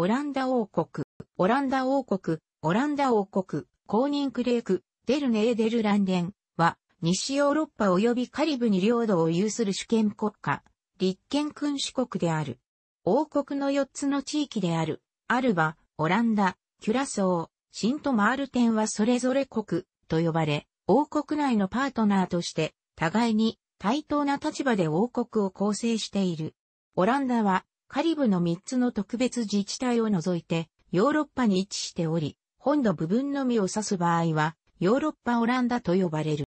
オランダ王国、オランダ王国、オランダ王国、公認クレーク、デルネーデルランデンは、西ヨーロッパ及びカリブに領土を有する主権国家、立憲君主国である。王国の4つの地域である、アルバ、オランダ、キュラソー、シントマールテンはそれぞれ国と呼ばれ、王国内のパートナーとして、互いに対等な立場で王国を構成している。オランダはカリブの3つの特別自治体を除いて、ヨーロッパに位置しており、本土部分のみを指す場合は、ヨーロッパオランダと呼ばれる。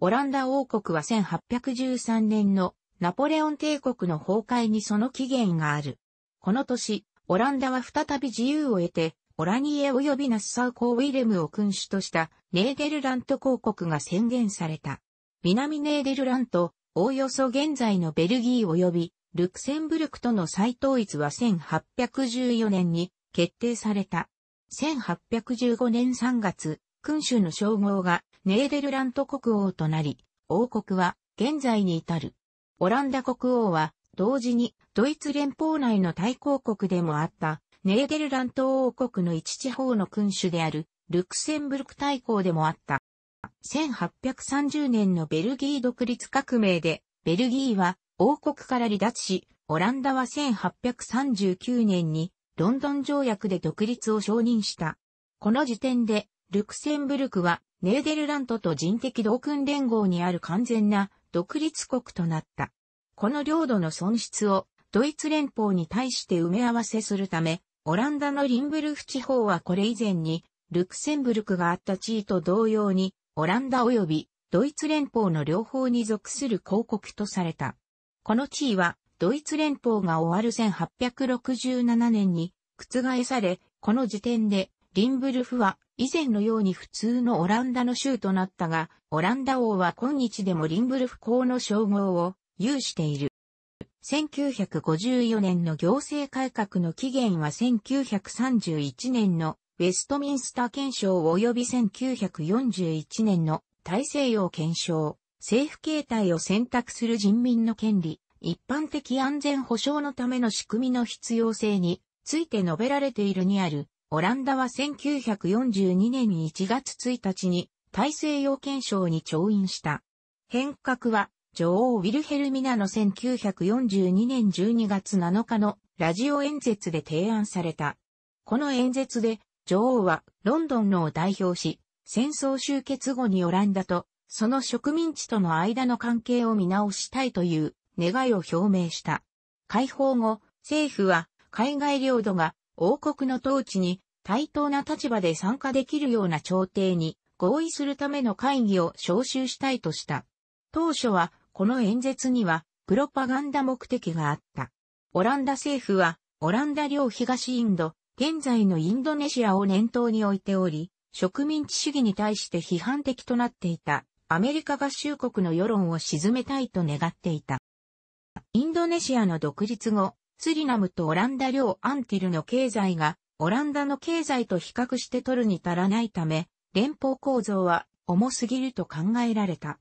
オランダ王国は1813年のナポレオン帝国の崩壊にその起源がある。この年、オランダは再び自由を得て、オラニエ及びナッサーコウィレムを君主としたネーデルラント公国が宣言された。南ネーデルラント、おおよそ現在のベルギー及びルクセンブルクとの再統一は1814年に決定された。1815年3月、君主の称号がネーデルラント国王となり、王国は現在に至る。オランダ国王は同時にドイツ連邦内の対抗国でもあったネーデルラント王国の一地方の君主であるルクセンブルク大公でもあった。1830年のベルギー独立革命でベルギーは王国から離脱し、オランダは1839年にロンドン条約で独立を承認した。この時点で、ルクセンブルクはネーデルラントと人的同訓連合にある完全な独立国となった。この領土の損失をドイツ連邦に対して埋め合わせするため、オランダのリンブルフ地方はこれ以前にルクセンブルクがあった地位と同様に、オランダ及びドイツ連邦の両方に属する公国とされた。この地位は、ドイツ連邦が終わる1867年に覆され、この時点で、リンブルフは以前のように普通のオランダの州となったが、オランダ王は今日でもリンブルフ公の称号を有している。1954年の行政改革の起源は1931年のウェストミンスター憲章及び1941年の大西洋憲章。政府形態を選択する人民の権利、一般的安全保障のための仕組みの必要性について述べられているにある、オランダは1942年1月1日に大西洋憲章に調印した。変革は女王ウィルヘルミナの1942年12月7日のラジオ演説で提案された。この演説で女王はロンドンのを代表し、戦争終結後にオランダとその植民地との間の関係を見直したいという願いを表明した。解放後、政府は海外領土が王国の統治に対等な立場で参加できるような朝廷に合意するための会議を招集したいとした。当初はこの演説にはプロパガンダ目的があった。オランダ政府はオランダ領東インド、現在のインドネシアを念頭に置いており、植民地主義に対して批判的となっていた。アメリカ合衆国の世論を沈めたいと願っていた。インドネシアの独立後、スリナムとオランダ領アンティルの経済が、オランダの経済と比較して取るに足らないため、連邦構造は重すぎると考えられた。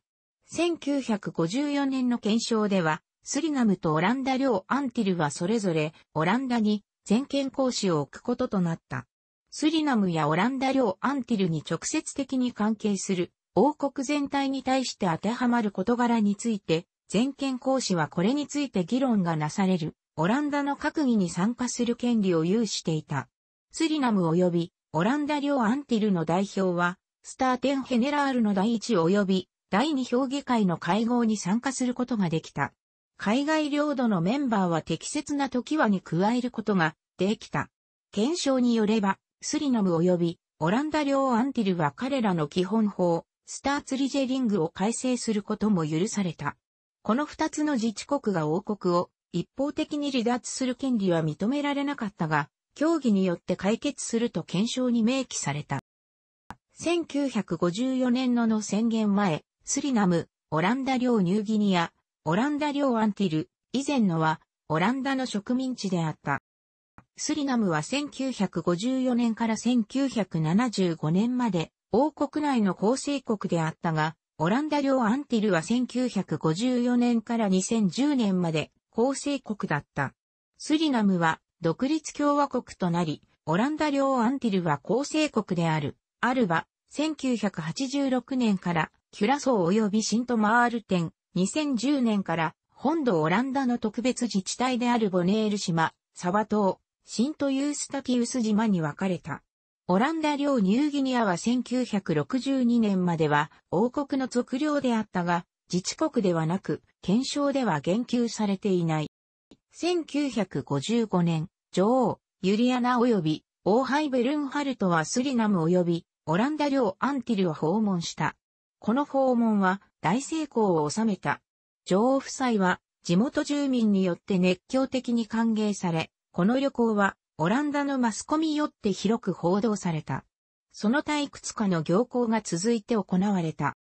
1954年の検証では、スリナムとオランダ領アンティルはそれぞれオランダに全権行使を置くこととなった。スリナムやオランダ領アンティルに直接的に関係する王国全体に対して当てはまる事柄について、全権行使はこれについて議論がなされる、オランダの閣議に参加する権利を有していた。スリナム及び、オランダ領アンティルの代表は、スターテンヘネラールの第一及び、第二評議会の会合に参加することができた。海外領土のメンバーは適切な時はに加えることができた。検証によれば、スリナム及びオランダ領アンティルは彼らの基本法、スターツリジェリングを改正することも許された。この二つの自治国が王国を一方的に離脱する権利は認められなかったが、協議によって解決すると検証に明記された。1954年のの宣言前、スリナム、オランダ領ニューギニア、オランダ領アンティル、以前のは、オランダの植民地であった。スリナムは1954年から1975年まで、王国内の構成国であったが、オランダ領アンティルは1954年から2010年まで構成国だった。スリナムは独立共和国となり、オランダ領アンティルは構成国である。アルは1986年からキュラソー及びシントマールン、2010年から本土オランダの特別自治体であるボネール島、サワ島、シントユースタティウス島に分かれた。オランダ領ニューギニアは1962年までは王国の属領であったが、自治国ではなく、検証では言及されていない。1955年、女王、ユリアナ及び、王イベルンハルトはスリナム及び、オランダ領アンティルを訪問した。この訪問は大成功を収めた。女王夫妻は地元住民によって熱狂的に歓迎され、この旅行はオランダのマスコミよって広く報道された。その退いくつかの行幸が続いて行われた。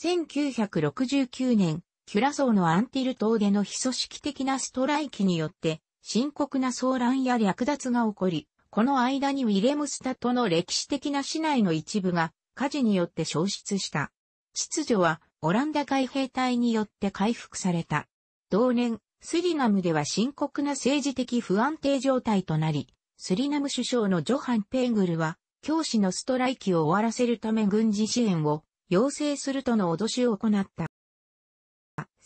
1969年、キュラソーのアンティル島での非組織的なストライキによって、深刻な騒乱や略奪が起こり、この間にウィレムスタとの歴史的な市内の一部が火事によって消失した。秩序はオランダ海兵隊によって回復された。同年、スリナムでは深刻な政治的不安定状態となり、スリナム首相のジョハン・ペングルは、教師のストライキを終わらせるため軍事支援を要請するとの脅しを行った。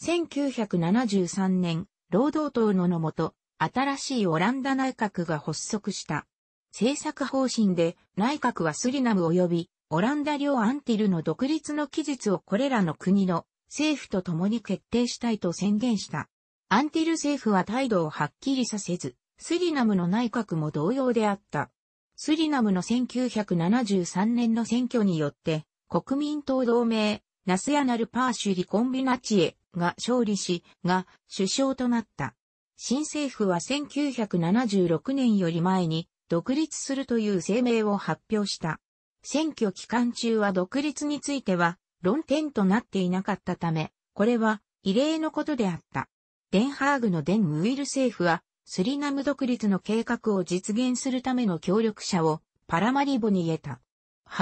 1973年、労働党ののもと、新しいオランダ内閣が発足した。政策方針で内閣はスリナム及びオランダ領アンティルの独立の期日をこれらの国の政府と共に決定したいと宣言した。アンティル政府は態度をはっきりさせず、スリナムの内閣も同様であった。スリナムの1973年の選挙によって、国民党同盟、ナスヤナルパーシュリコンビナチエが勝利し、が首相となった。新政府は1976年より前に独立するという声明を発表した。選挙期間中は独立については論点となっていなかったため、これは異例のことであった。デンハーグのデン・ウイル政府は、スリナム独立の計画を実現するための協力者をパラマリボに得た。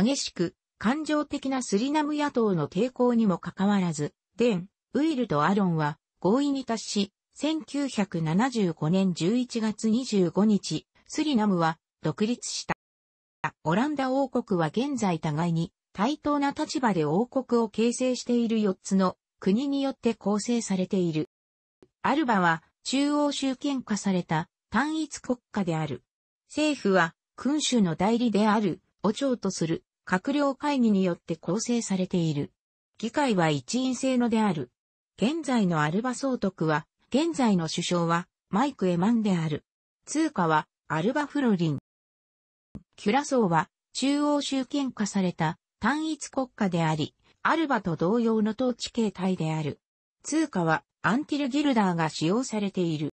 激しく、感情的なスリナム野党の抵抗にもかかわらず、デン、ウイルとアロンは合意に達し、1975年11月25日、スリナムは独立した。オランダ王国は現在互いに対等な立場で王国を形成している4つの国によって構成されている。アルバは中央集権化された単一国家である。政府は君主の代理である、お長とする閣僚会議によって構成されている。議会は一員制のである。現在のアルバ総督は、現在の首相はマイク・エマンである。通貨はアルバ・フロリン。キュラソーは中央集権化された単一国家であり、アルバと同様の統治形態である。通貨はアンティルギルダーが使用されている。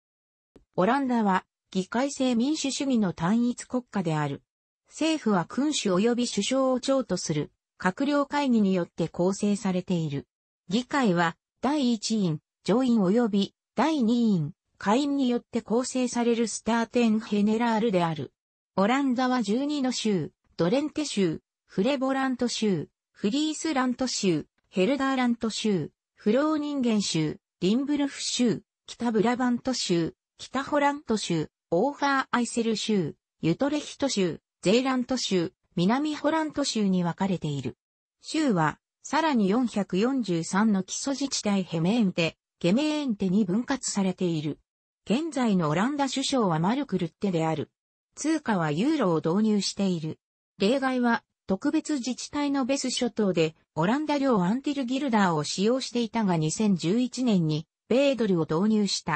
オランダは議会制民主主義の単一国家である。政府は君主及び首相を長とする閣僚会議によって構成されている。議会は第1委員、上院及び第2委員、下院によって構成されるスターテンヘネラールである。オランダは12の州、ドレンテ州、フレボラント州、フリースラント州、ヘルダーラント州、フローニンゲン州、リンブルフ州、北ブラバント州、北ホラント州、オーファーアイセル州、ユトレヒト州、ゼーラント州、南ホラント州に分かれている。州は、さらに443の基礎自治体ヘメーンテ、ゲメーンテに分割されている。現在のオランダ首相はマルクルッテである。通貨はユーロを導入している。例外は特別自治体のベス諸島でオランダ領アンティルギルダーを使用していたが2011年に米ドルを導入した。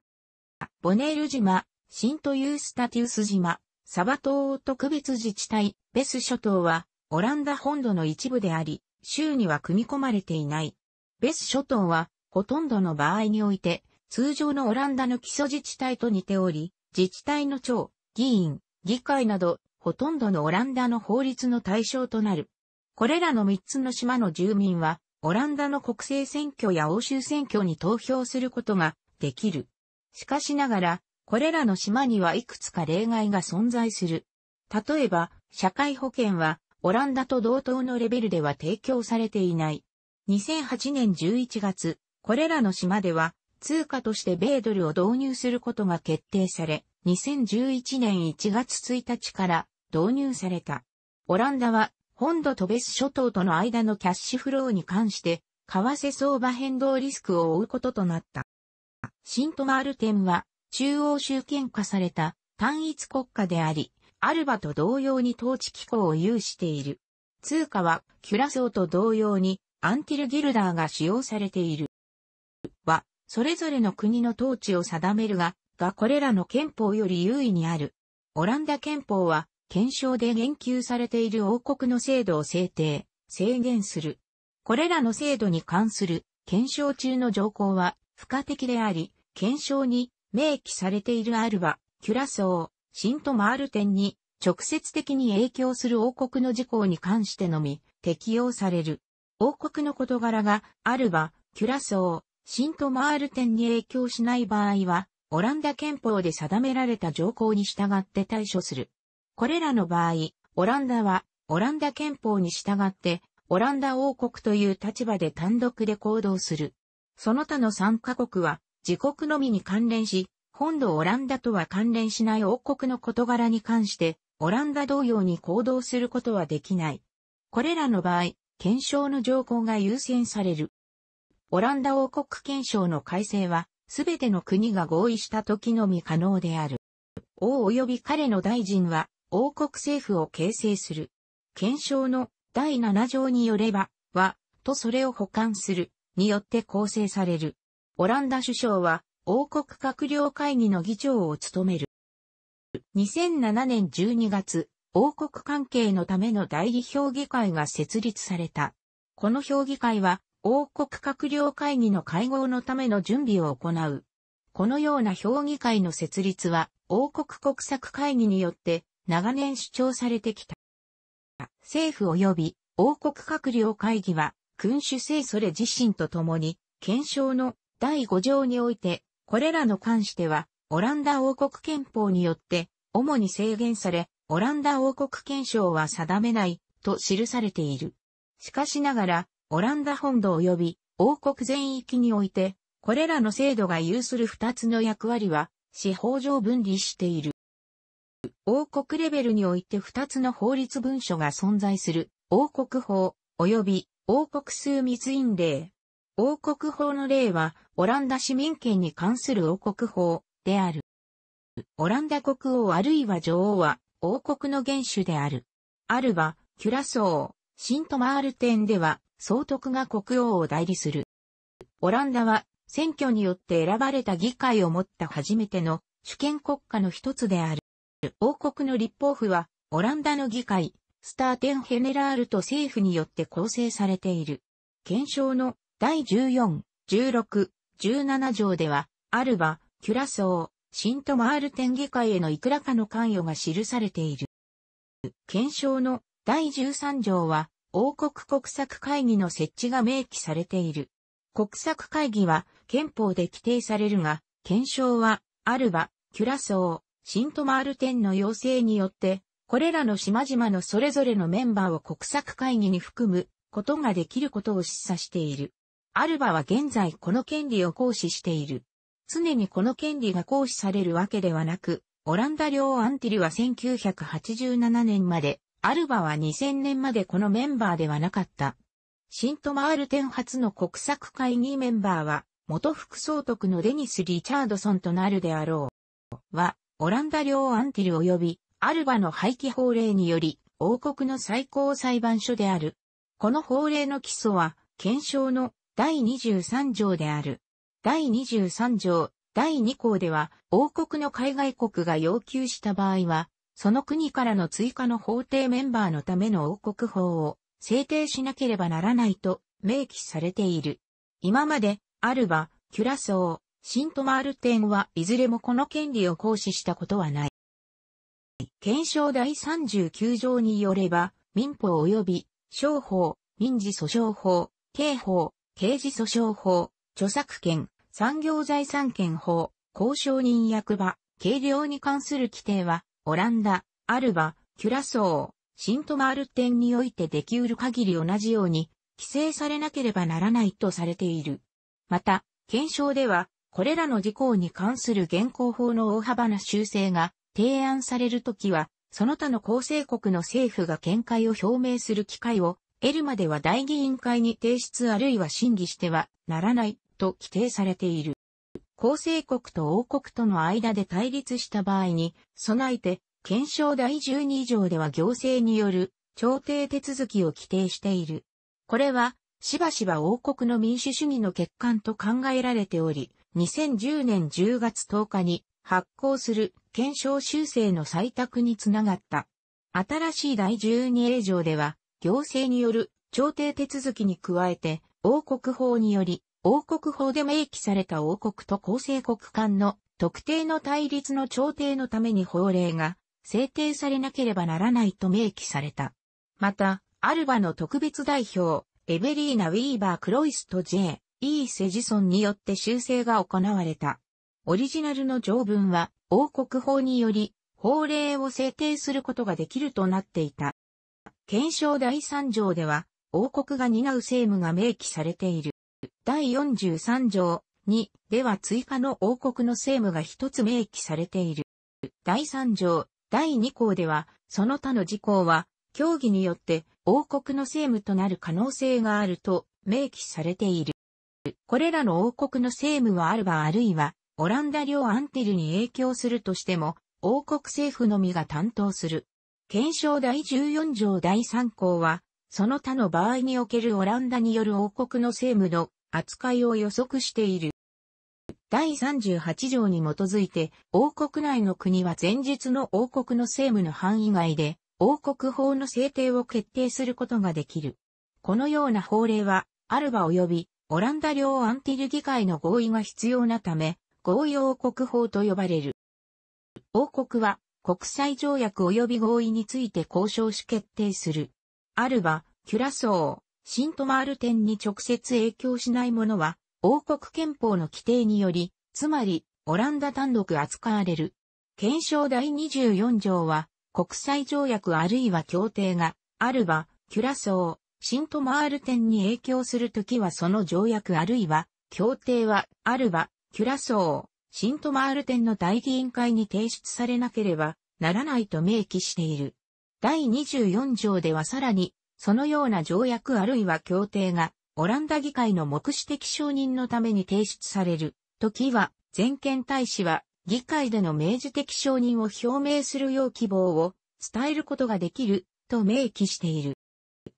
ボネール島、シントユースタティウス島、サバ島を特別自治体、ベス諸島はオランダ本土の一部であり、州には組み込まれていない。ベス諸島はほとんどの場合において通常のオランダの基礎自治体と似ており、自治体の長、議員、議会などほとんどのオランダの法律の対象となる。これらの3つの島の住民は、オランダの国政選挙や欧州選挙に投票することができる。しかしながら、これらの島にはいくつか例外が存在する。例えば、社会保険は、オランダと同等のレベルでは提供されていない。2008年11月、これらの島では、通貨として米ドルを導入することが決定され、2011年1月1日から導入された。オランダは本土と別諸島との間のキャッシュフローに関して、為替相場変動リスクを負うこととなった。シントマール店は中央集権化された単一国家であり、アルバと同様に統治機構を有している。通貨はキュラソーと同様にアンティルギルダーが使用されている。は、それぞれの国の統治を定めるが、がこれらの憲法より優位にある。オランダ憲法は検証で言及されている王国の制度を制定、制限する。これらの制度に関する検証中の条項は不可的であり、検証に明記されているアルバ、キュラソー、シントマール店に直接的に影響する王国の事項に関してのみ適用される。王国の事柄がアルバ、キュラソー、シントマール店に影響しない場合は、オランダ憲法で定められた条項に従って対処する。これらの場合、オランダは、オランダ憲法に従って、オランダ王国という立場で単独で行動する。その他の参カ国は、自国のみに関連し、本土オランダとは関連しない王国の事柄に関して、オランダ同様に行動することはできない。これらの場合、検証の条項が優先される。オランダ王国憲章の改正は、すべての国が合意した時のみ可能である。王及び彼の大臣は、王国政府を形成する。憲章の第7条によれば、は、とそれを補完する、によって構成される。オランダ首相は、王国閣僚会議の議長を務める。2007年12月、王国関係のための代理評議会が設立された。この評議会は、王国閣僚会議の会合のための準備を行う。このような評議会の設立は、王国国策会議によって長年主張されてきた。政府及び王国閣僚会議は、君主制それ自身と共に、憲章の第5条において、これらの関しては、オランダ王国憲法によって、主に制限され、オランダ王国憲章は定めない、と記されている。しかしながら、オランダ本土及び王国全域において、これらの制度が有する二つの役割は、司法上分離している。王国レベルにおいて2つの法律文書が存在する、王国法、及び王国数密院令。王国法の例は、オランダ市民権に関する王国法である。オランダ国王あるいは女王は、王国の元首である。あるは、キュラソー、シントマールテンでは、総督が国王を代理する。オランダは、選挙によって選ばれた議会を持った初めての主権国家の一つである。王国の立法府は、オランダの議会、スターテンヘネラールと政府によって構成されている。憲章の第14、16、17条では、アルバ、キュラソー、シントマールテン議会へのいくらかの関与が記されている。憲章の第13条は、王国国策会議の設置が明記されている。国策会議は憲法で規定されるが、憲章は、アルバ、キュラソー、シントマール店の要請によって、これらの島々のそれぞれのメンバーを国策会議に含むことができることを示唆している。アルバは現在この権利を行使している。常にこの権利が行使されるわけではなく、オランダ領アンティルは1987年まで、アルバは2000年までこのメンバーではなかった。シントマール天初の国策会議メンバーは、元副総督のデニス・リチャードソンとなるであろう。は、オランダ領アンティル及びアルバの廃棄法令により、王国の最高裁判所である。この法令の基礎は、憲章の第23条である。第23条、第2項では、王国の海外国が要求した場合は、その国からの追加の法定メンバーのための王国法を制定しなければならないと明記されている。今まで、アルバ、キュラソー、シントマール店はいずれもこの権利を行使したことはない。憲章第39条によれば、民法及び、商法、民事訴訟法、刑法、刑事訴訟法、著作権、産業財産権法、交渉人役場、計量に関する規定は、オランダ、アルバ、キュラソー、シントマール店においてできうる限り同じように、規制されなければならないとされている。また、検証では、これらの事項に関する現行法の大幅な修正が提案されるときは、その他の構成国の政府が見解を表明する機会を得るまでは代議員会に提出あるいは審議してはならないと規定されている。構成国と王国との間で対立した場合に備えて、検証第12条では行政による調停手続きを規定している。これは、しばしば王国の民主主義の欠陥と考えられており、2010年10月10日に発行する検証修正の採択につながった。新しい第12令条では、行政による調停手続きに加えて、王国法により、王国法で明記された王国と構成国間の特定の対立の調停のために法令が制定されなければならないと明記された。また、アルバの特別代表、エベリーナ・ウィーバー・クロイスト J、イーセジソンによって修正が行われた。オリジナルの条文は王国法により法令を制定することができるとなっていた。検証第3条では王国が担う政務が明記されている。第43条2では追加の王国の政務が一つ明記されている。第3条第2項ではその他の事項は協議によって王国の政務となる可能性があると明記されている。これらの王国の政務はあるばあるいは、オランダ領アンティルに影響するとしても、王国政府のみが担当する。憲章第14条第3項は、その他の場合におけるオランダによる王国の政務の扱いを予測している。第38条に基づいて、王国内の国は前述の王国の政務の範囲外で、王国法の制定を決定することができる。このような法令は、アルバ及びオランダ領アンティル議会の合意が必要なため、合意王国法と呼ばれる。王国は国際条約及び合意について交渉し決定する。あるは、キュラソー、シントマール店に直接影響しないものは、王国憲法の規定により、つまり、オランダ単独扱われる。憲章第24条は、国際条約あるいは協定が、あるは、キュラソー、シントマール店に影響するときはその条約あるいは、協定は、あるバ、キュラソー、シントマール店の大議員会に提出されなければならないと明記している。第24条ではさらに、そのような条約あるいは協定が、オランダ議会の目視的承認のために提出される、時は、全権大使は、議会での明示的承認を表明するよう希望を伝えることができると明記している。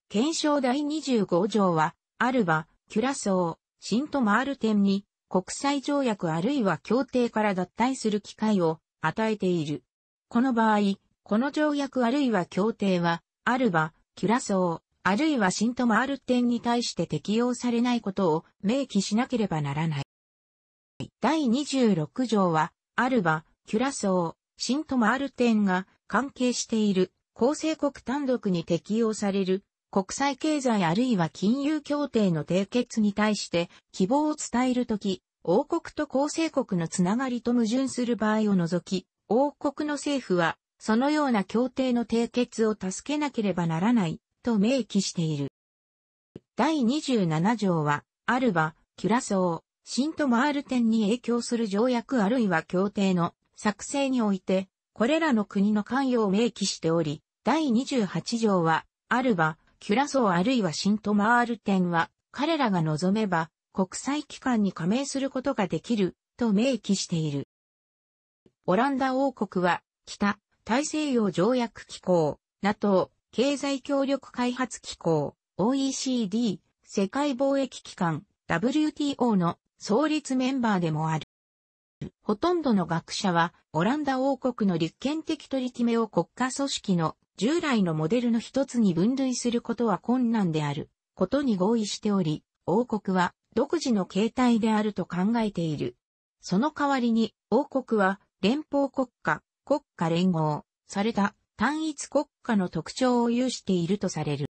検証第25条は、アルバ、キュラソー、シントマールンに国際条約あるいは協定から脱退する機会を与えている。この場合、この条約あるいは協定は、アルバ、キュラソー、あるいはシントマールンに対して適用されないことを明記しなければならない。第26条は、アルバ、キュラソー、シントマールンが関係している構成国単独に適用される国際経済あるいは金融協定の締結に対して希望を伝えるとき、王国と構成国のつながりと矛盾する場合を除き、王国の政府は、そのような協定の締結を助けなければならない、と明記している。第27条は、アルバ、キュラソー、シントマール点に影響する条約あるいは協定の作成において、これらの国の関与を明記しており、第28条は、アルバ、キュラソーあるいはシントマールンは、彼らが望めば、国際機関に加盟することができる、と明記している。オランダ王国は、北、大西洋条約機構、NATO、経済協力開発機構、OECD、世界貿易機関、WTO の創立メンバーでもある。ほとんどの学者は、オランダ王国の立憲的取り決めを国家組織の従来のモデルの一つに分類することは困難であることに合意しており、王国は独自の形態であると考えている。その代わりに王国は連邦国家、国家連合された単一国家の特徴を有しているとされる。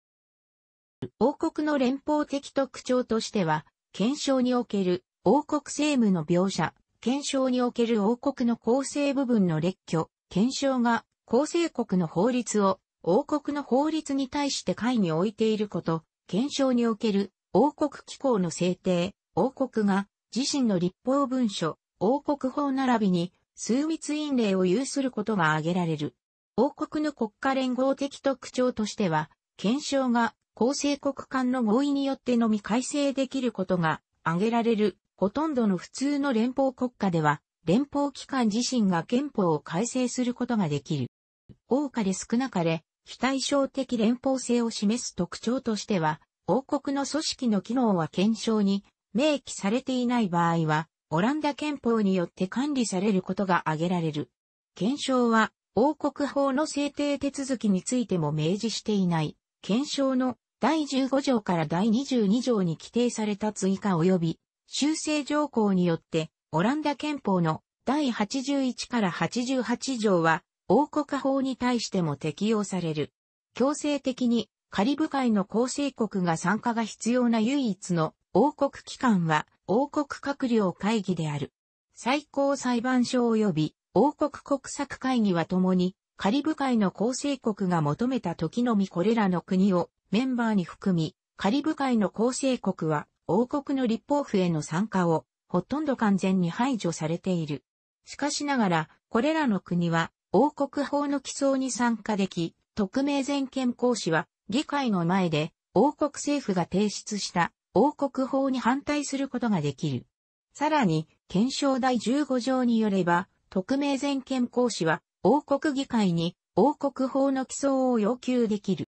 王国の連邦的特徴としては、検証における王国政務の描写、検証における王国の構成部分の列挙、検証が構成国の法律を王国の法律に対して会に置いていること、検証における王国機構の制定、王国が自身の立法文書、王国法並びに枢密院令を有することが挙げられる。王国の国家連合的特徴としては、検証が構成国間の合意によってのみ改正できることが挙げられる。ほとんどの普通の連邦国家では、連邦機関自身が憲法を改正することができる。多かれ少なかれ、非対称的連邦性を示す特徴としては、王国の組織の機能は検証に明記されていない場合は、オランダ憲法によって管理されることが挙げられる。検証は、王国法の制定手続きについても明示していない。検証の第15条から第22条に規定された追加及び修正条項によって、オランダ憲法の第81から88条は王国法に対しても適用される。強制的にカリブ海の構成国が参加が必要な唯一の王国機関は王国閣僚会議である。最高裁判所及び王国国策会議は共にカリブ海の構成国が求めた時のみこれらの国をメンバーに含み、カリブ海の構成国は王国の立法府への参加をほとんど完全に排除されている。しかしながら、これらの国は王国法の起草に参加でき、特命全権行使は議会の前で王国政府が提出した王国法に反対することができる。さらに、憲章第15条によれば、特命全権行使は王国議会に王国法の起草を要求できる。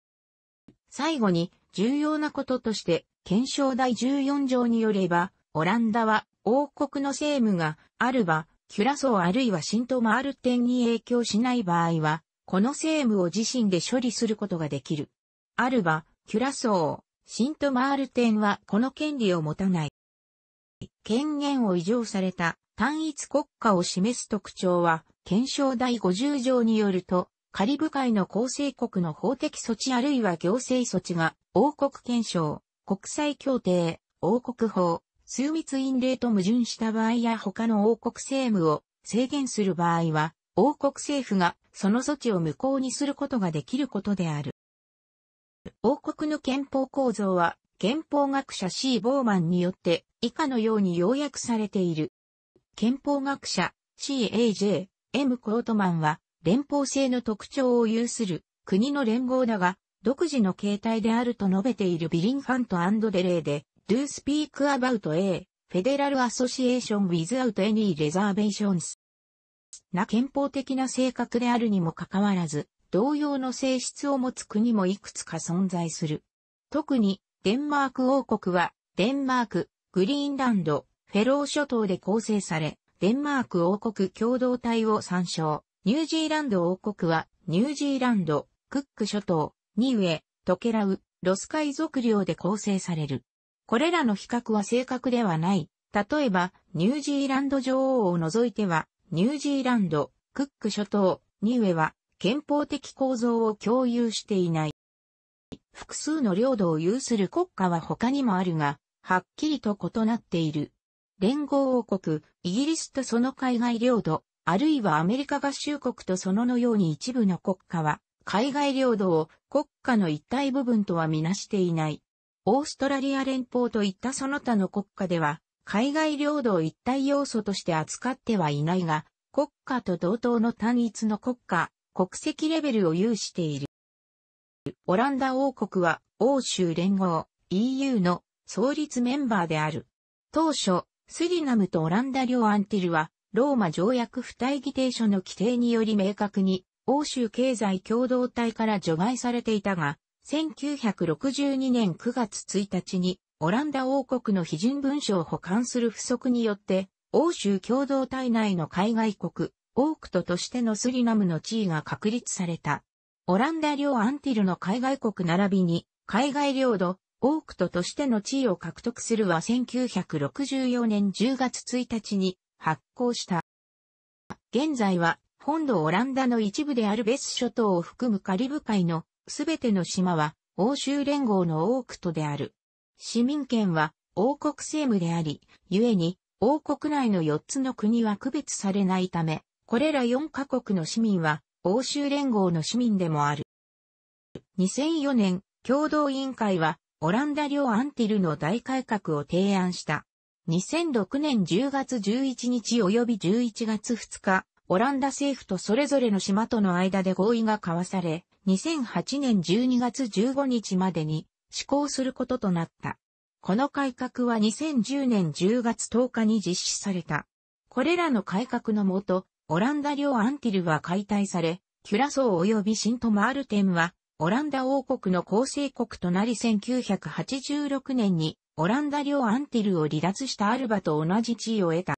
最後に、重要なこととして、憲章第14条によれば、オランダは王国の政務がある場、キュラソーあるいはシントマール点に影響しない場合は、この政務を自身で処理することができる。あるば、キュラソー、シントマール点はこの権利を持たない。権限を異譲された単一国家を示す特徴は、検証第50条によると、カリブ海の構成国の法的措置あるいは行政措置が、王国憲章、国際協定、王国法、数密因例と矛盾した場合や他の王国政務を制限する場合は、王国政府がその措置を無効にすることができることである。王国の憲法構造は、憲法学者 C. ボーマンによって以下のように要約されている。憲法学者 C.A.J. M. コートマンは、連邦制の特徴を有する国の連合だが、独自の形態であると述べているビリンファントデレーで、Do speak about a Federal Association without any reservations な憲法的な性格であるにもかかわらず、同様の性質を持つ国もいくつか存在する。特に、デンマーク王国は、デンマーク、グリーンランド、フェロー諸島で構成され、デンマーク王国共同体を参照。ニュージーランド王国は、ニュージーランド、クック諸島、ニウエ、トケラウ、ロス海族領で構成される。これらの比較は正確ではない。例えば、ニュージーランド女王を除いては、ニュージーランド、クック諸島、ニウエは、憲法的構造を共有していない。複数の領土を有する国家は他にもあるが、はっきりと異なっている。連合王国、イギリスとその海外領土、あるいはアメリカ合衆国とそののように一部の国家は、海外領土を国家の一体部分とはみなしていない。オーストラリア連邦といったその他の国家では、海外領土を一体要素として扱ってはいないが、国家と同等の単一の国家、国籍レベルを有している。オランダ王国は欧州連合 EU の創立メンバーである。当初、スリナムとオランダ領アンティルは、ローマ条約付帯議定書の規定により明確に、欧州経済共同体から除外されていたが、1962年9月1日に、オランダ王国の批准文書を保管する不足によって、欧州共同体内の海外国、オークトとしてのスリナムの地位が確立された。オランダ領アンティルの海外国並びに、海外領土、オークトとしての地位を獲得するは1964年10月1日に発行した。現在は、本土オランダの一部であるベス諸島を含むカリブ海のすべての島は欧州連合のオークトである。市民権は王国政務であり、故に王国内の4つの国は区別されないため、これら4カ国の市民は欧州連合の市民でもある。2004年、共同委員会はオランダ領アンティルの大改革を提案した。2006年10月11日及び11月2日、オランダ政府とそれぞれの島との間で合意が交わされ、2008年12月15日までに施行することとなった。この改革は2010年10月10日に実施された。これらの改革のもと、オランダ領アンティルは解体され、キュラソー及びシントマールテンは、オランダ王国の構成国となり1986年に、オランダ領アンティルを離脱したアルバと同じ地位を得た。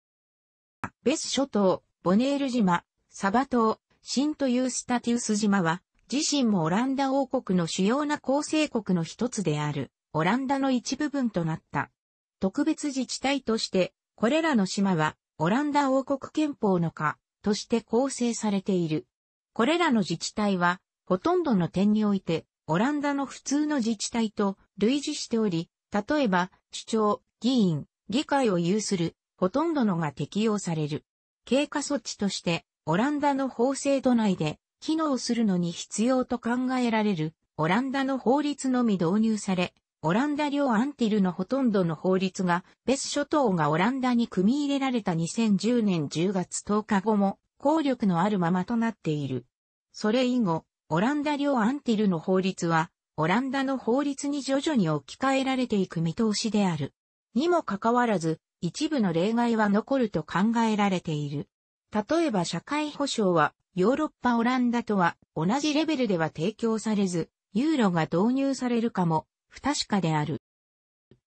ベス諸島、ボネール島、サバ島、シントユースタティウス島は、自身もオランダ王国の主要な構成国の一つである、オランダの一部分となった。特別自治体として、これらの島は、オランダ王国憲法の下、として構成されている。これらの自治体は、ほとんどの点において、オランダの普通の自治体と類似しており、例えば、首長、議員、議会を有する、ほとんどのが適用される。経過措置として、オランダの法制度内で、機能するのに必要と考えられる、オランダの法律のみ導入され、オランダ領アンティルのほとんどの法律が、別諸島がオランダに組み入れられた2010年10月10日後も、効力のあるままとなっている。それ以後、オランダ領アンティルの法律は、オランダの法律に徐々に置き換えられていく見通しである。にもかかわらず、一部の例外は残ると考えられている。例えば社会保障はヨーロッパオランダとは同じレベルでは提供されず、ユーロが導入されるかも不確かである。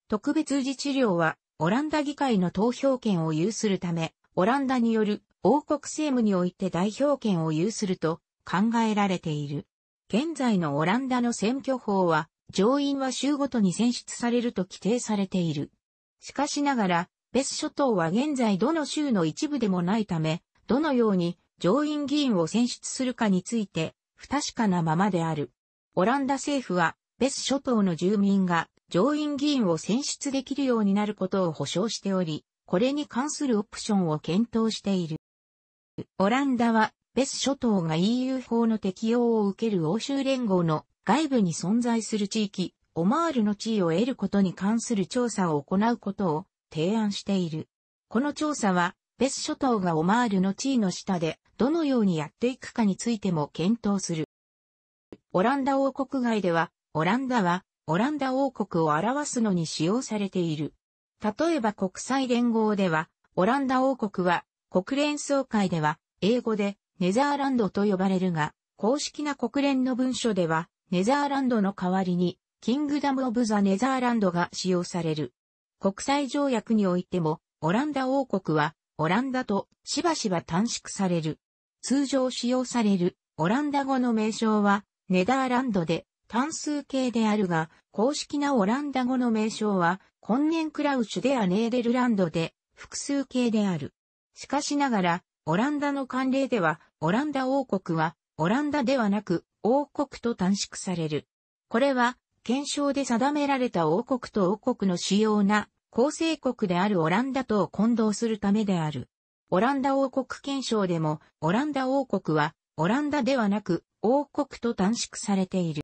特別自治領はオランダ議会の投票権を有するため、オランダによる王国政務において代表権を有すると考えられている。現在のオランダの選挙法は上院は州ごとに選出されると規定されている。しかしながら、ベス諸島は現在どの州の一部でもないため、どのように上院議員を選出するかについて不確かなままである。オランダ政府はベス諸島の住民が上院議員を選出できるようになることを保証しており、これに関するオプションを検討している。オランダはベス諸島が EU 法の適用を受ける欧州連合の外部に存在する地域、オマールの地位を得ることに関する調査を行うことを提案している。この調査は、ベス諸島がオマールの地位の下で、どのようにやっていくかについても検討する。オランダ王国外では、オランダは、オランダ王国を表すのに使用されている。例えば国際連合では、オランダ王国は、国連総会では、英語で、ネザーランドと呼ばれるが、公式な国連の文書では、ネザーランドの代わりに、キングダム・オブ・ザ・ネザーランドが使用される。国際条約においても、オランダ王国は、オランダとしばしば短縮される。通常使用されるオランダ語の名称は、ネダーランドで単数形であるが、公式なオランダ語の名称は、コンネンクラウシュでアネーデルランドで複数形である。しかしながら、オランダの慣例では、オランダ王国は、オランダではなく、王国と短縮される。これは、憲章で定められた王国と王国の主要な構成国であるオランダとを混同するためである。オランダ王国憲章でも、オランダ王国は、オランダではなく、王国と短縮されている。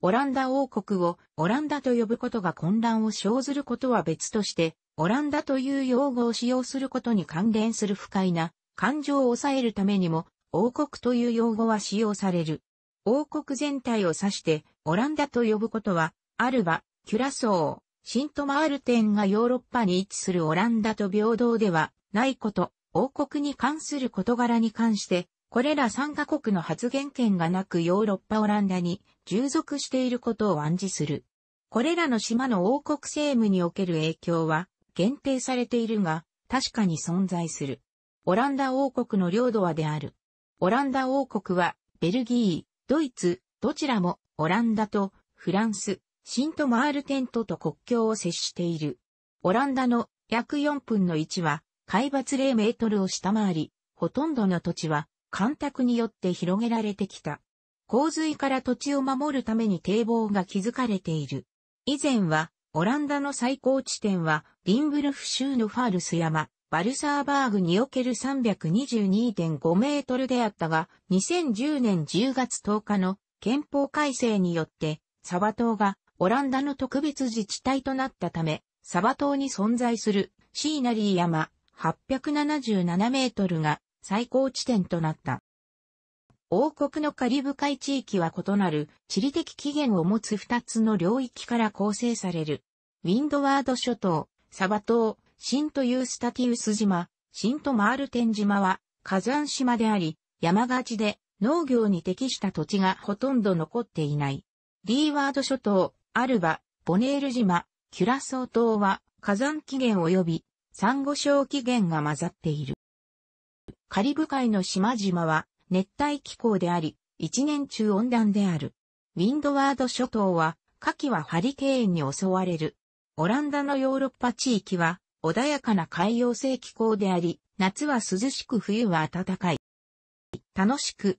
オランダ王国をオランダと呼ぶことが混乱を生ずることは別として、オランダという用語を使用することに関連する不快な感情を抑えるためにも、王国という用語は使用される。王国全体を指して、オランダと呼ぶことは、アルバ、キュラソー、シントマールテンがヨーロッパに位置するオランダと平等ではないこと、王国に関する事柄に関して、これら3カ国の発言権がなくヨーロッパオランダに従属していることを暗示する。これらの島の王国政務における影響は限定されているが、確かに存在する。オランダ王国の領土はである。オランダ王国は、ベルギー、ドイツ、どちらもオランダとフランス、シントマールテントと国境を接している。オランダの約4分の1は海抜0メートルを下回り、ほとんどの土地は干拓によって広げられてきた。洪水から土地を守るために堤防が築かれている。以前は、オランダの最高地点は、リンブルフ州のファールス山、バルサーバーグにおける322.5メートルであったが、2010年10月10日の憲法改正によって、サバ島がオランダの特別自治体となったため、サバ島に存在するシーナリー山877メートルが最高地点となった。王国のカリブ海地域は異なる地理的起源を持つ2つの領域から構成される。ウィンドワード諸島、サバ島、シントユースタティウス島、シントマールテン島は火山島であり、山がちで農業に適した土地がほとんど残っていない。リーワード諸島、アルバ、ボネール島、キュラソー島は火山起源及び珊瑚礁起源が混ざっている。カリブ海の島々は熱帯気候であり、一年中温暖である。ウィンドワード諸島は、夏季はハリケーンに襲われる。オランダのヨーロッパ地域は、穏やかな海洋性気候であり、夏は涼しく冬は暖かい。楽しく、